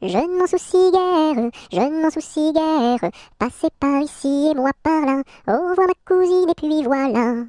je ne m'en soucie guère, je ne m'en soucie guère. Passez par ici et moi par là. Au revoir ma cousine et puis voilà.